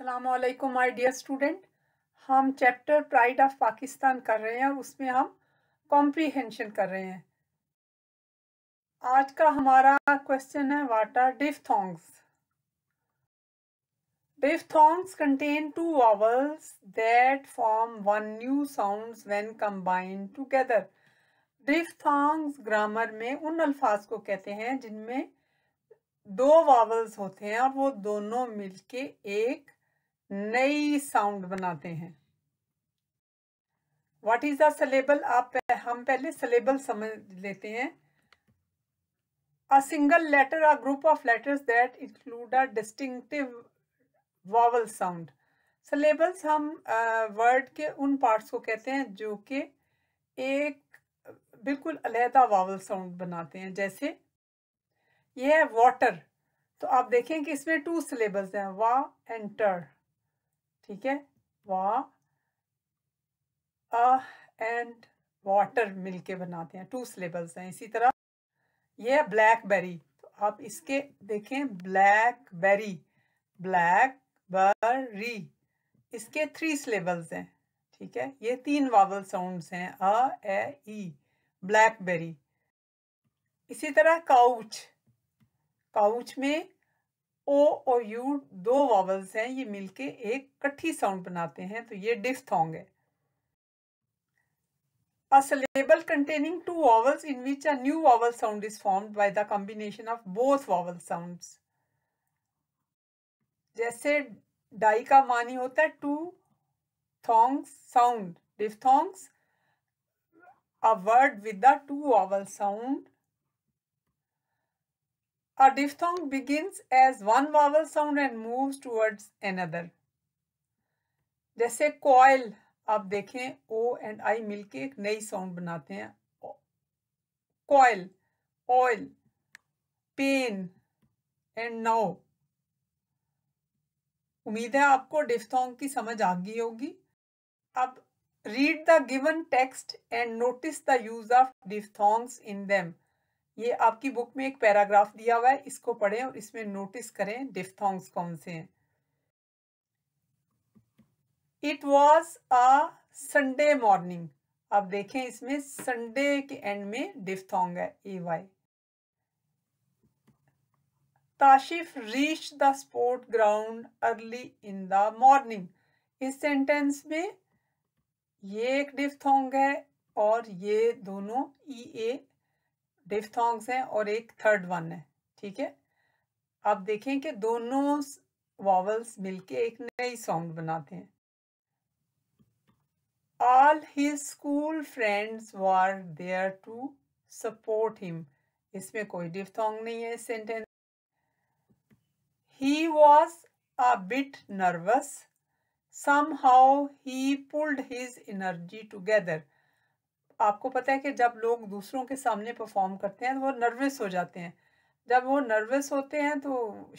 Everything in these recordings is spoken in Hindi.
असलम माई डियर स्टूडेंट हम चैप्टर प्राइड ऑफ पाकिस्तान कर रहे हैं और उसमें हम कॉम्प्रीहेंशन कर रहे हैं आज का हमारा क्वेश्चन है what are diphthongs diphthongs contain two vowels that form one new sounds when combined together diphthongs grammar में उन अल्फाज को कहते हैं जिनमें दो वावल्स होते हैं और वो दोनों मिलके एक नई साउंड बनाते हैं वट इज द आप हम पहले सलेबल समझ लेते हैं a single letter a group of letters that include a distinctive vowel sound syllables हम वर्ड uh, के उन पार्ट्स को कहते हैं जो कि एक बिल्कुल अलहदा वावल साउंड बनाते हैं जैसे यह है वाटर तो आप देखें कि इसमें टू सिलेबल्स हैं वा एंटर ठीक है वा एंड वाटर मिलके बनाते हैं टू सिलेबल्स हैं इसी तरह यह बेरी तो आप इसके देखें ब्लैक बेरी ब्लैक बरी इसके थ्री सिलेबल्स हैं ठीक है ये तीन वावल साउंड्स हैं अ ए ई ब्लैकबेरी इसी तरह काउच काउच में ओ और यू दो वॉवल्स हैं ये मिलके एक कठी साउंड बनाते हैं तो ये डिस्थोंग है a syllable containing two vowels in which a new vowel sound is form by the combination of both vowel sound जैसे डाई का मानी होता है two thong sound diphthongs a word with the two vowel sound A diphthong begins as one vowel sound and moves towards another. जैसे कॉयल आप देखें ओ एंड आई मिलके एक नई साउंड बनाते हैं coil oil pen and now उम्मीद है आपको डिफ्थोंग की समझ आ गई होगी अब read the given text and notice the use of diphthongs in them ये आपकी बुक में एक पैराग्राफ दिया हुआ है इसको पढ़ें और इसमें नोटिस करें डिफ्थोंग्स कौन से हैं it was a Sunday morning आप देखें इसमें संडे के एंड में डिफ्थोंग है A Y Tashif reach the sport ground early in the morning इस सेंटेंस में ये एक डिफ्थोंग है और ये दोनों ई e ए डिफ्थोंग्स हैं और एक थर्ड वन है ठीक है आप देखें कि दोनों वॉवल्स मिलके एक नई सॉन्ग बनाते हैं all he school friends were there to support him इसमें कोई डिफ्थोंग नहीं है sentence he was a bit nervous somehow he pulled his energy together आपको पता है कि जब लोग दूसरों के सामने परफॉर्म करते हैं तो वो नर्वस हो जाते हैं जब वो नर्वस होते हैं तो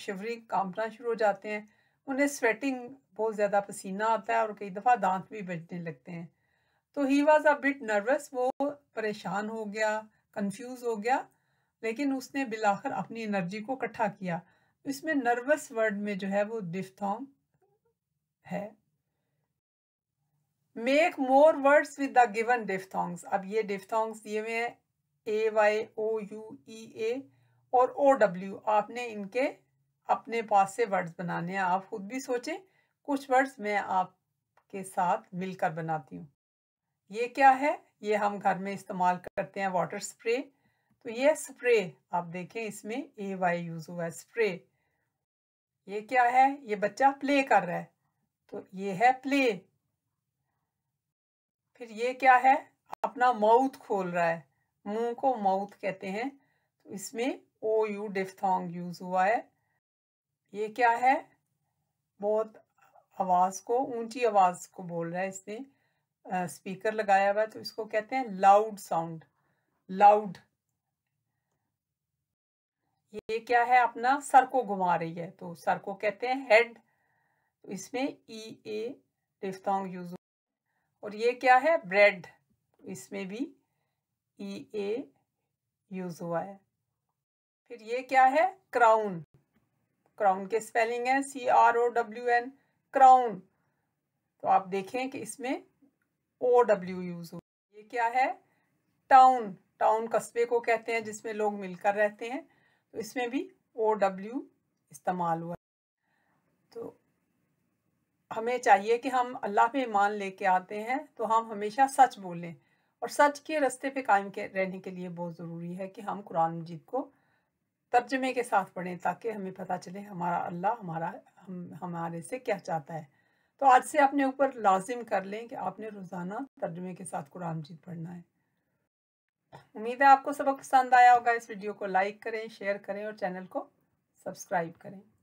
शिवरी कांपना शुरू हो जाते हैं उन्हें स्वेटिंग बहुत ज़्यादा पसीना आता है और कई दफ़ा दांत भी बजने लगते हैं तो he was a bit nervous वो परेशान हो गया कन्फ्यूज हो गया लेकिन उसने बिलाकर अपनी एनर्जी को इकट्ठा किया इसमें नर्वस वर्ड में जो है वो डिफ्थॉम है make more words with the given diphthongs अब ये डिफ्थोंग्स दिए हुए हैं ए वाई ओ यू ई ए और ओ डब्ल्यू आपने इनके अपने पास से वर्ड्स बनाने हैं आप खुद भी सोचें कुछ वर्ड्स मैं आपके साथ मिलकर बनाती हूँ ये क्या है ये हम घर में इस्तेमाल करते हैं वाटर स्प्रे तो ये स्प्रे आप देखें इसमें ए वाई यूज हुआ है स्प्रे ये क्या है ये बच्चा प्ले कर रहा है तो ये है प्ले फिर ये क्या है अपना माउथ खोल रहा है मुंह को माउथ कहते हैं तो इसमें ओ यू डिफ्थोंग यूज हुआ है ये क्या है बहुत आवाज को ऊंची आवाज को बोल रहा है इसने स्पीकर लगाया हुआ है तो इसको कहते हैं लाउड साउंड लाउड ये क्या है अपना सर को घुमा रही है तो सर को कहते हैं हेड तो इसमें ई ए डिफ्थोंग यूज और ये क्या है ब्रेड इसमें भी ई ए यूज हुआ है फिर ये क्या है क्राउन क्राउन के स्पेलिंग है C R O W N crown तो आप देखें कि इसमें ओ डब्ल्यू यूज हुआ ये क्या है टाउन टाउन कस्बे को कहते हैं जिसमें लोग मिलकर रहते हैं तो इसमें भी ओ डब्ल्यू इस्तेमाल हुआ है तो हमें चाहिए कि हम अल्लाह पे ईमान लेके आते हैं तो हम हमेशा सच बोलें और सच के रस्ते पे कायम के रहने के लिए बहुत ज़रूरी है कि हम कुरान मजीद को तर्जमे के साथ पढ़ें ताकि हमें पता चले हमारा अल्लाह हमारा हम हमारे से क्या चाहता है तो आज से अपने ऊपर लाजिम कर लें कि आपने रोज़ाना तर्जमे के साथ कुरान मजीद पढ़ना है उम्मीद है आपको सबक पसंद आया होगा इस वीडियो को लाइक करें शेयर करें और चैनल को सब्सक्राइब करें